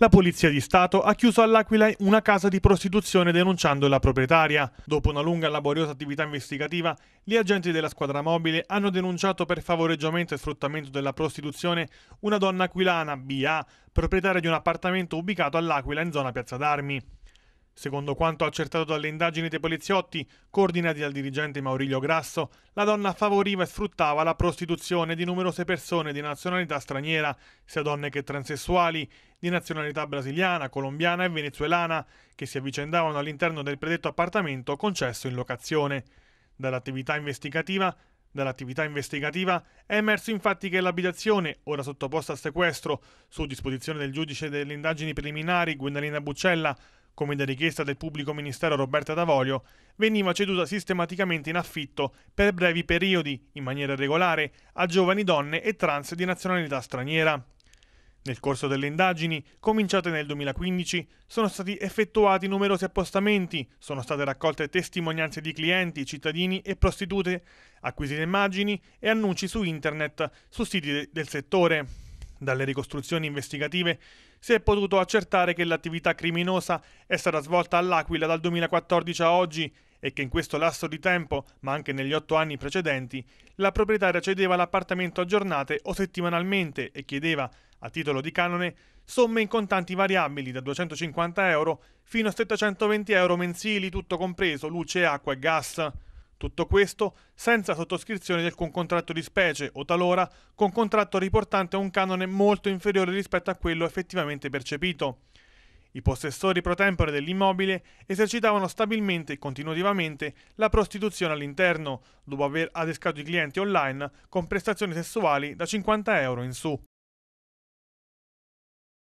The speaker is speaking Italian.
La Polizia di Stato ha chiuso all'Aquila una casa di prostituzione denunciando la proprietaria. Dopo una lunga e laboriosa attività investigativa, gli agenti della squadra mobile hanno denunciato per favoreggiamento e sfruttamento della prostituzione una donna aquilana, BA, proprietaria di un appartamento ubicato all'Aquila in zona Piazza d'Armi. Secondo quanto accertato dalle indagini dei poliziotti, coordinati dal dirigente Maurilio Grasso, la donna favoriva e sfruttava la prostituzione di numerose persone di nazionalità straniera, sia donne che transessuali, di nazionalità brasiliana, colombiana e venezuelana, che si avvicendavano all'interno del predetto appartamento concesso in locazione. Dall'attività investigativa Dall'attività investigativa è emerso infatti che l'abitazione, ora sottoposta a sequestro, su disposizione del giudice delle indagini preliminari Guendalina Buccella, come da richiesta del pubblico ministero Roberta D'Avorio, veniva ceduta sistematicamente in affitto per brevi periodi, in maniera regolare, a giovani donne e trans di nazionalità straniera. Nel corso delle indagini, cominciate nel 2015, sono stati effettuati numerosi appostamenti, sono state raccolte testimonianze di clienti, cittadini e prostitute, acquisite immagini e annunci su internet, su siti del settore. Dalle ricostruzioni investigative si è potuto accertare che l'attività criminosa è stata svolta all'Aquila dal 2014 a oggi e che in questo lasso di tempo, ma anche negli otto anni precedenti, la proprietaria cedeva l'appartamento a giornate o settimanalmente e chiedeva, a titolo di canone, somme in contanti variabili da 250 euro fino a 720 euro mensili, tutto compreso luce, acqua e gas. Tutto questo senza sottoscrizione di alcun contratto di specie o talora con contratto riportante un canone molto inferiore rispetto a quello effettivamente percepito. I possessori pro tempore dell'immobile esercitavano stabilmente e continuativamente la prostituzione all'interno, dopo aver adescato i clienti online con prestazioni sessuali da 50 euro in su.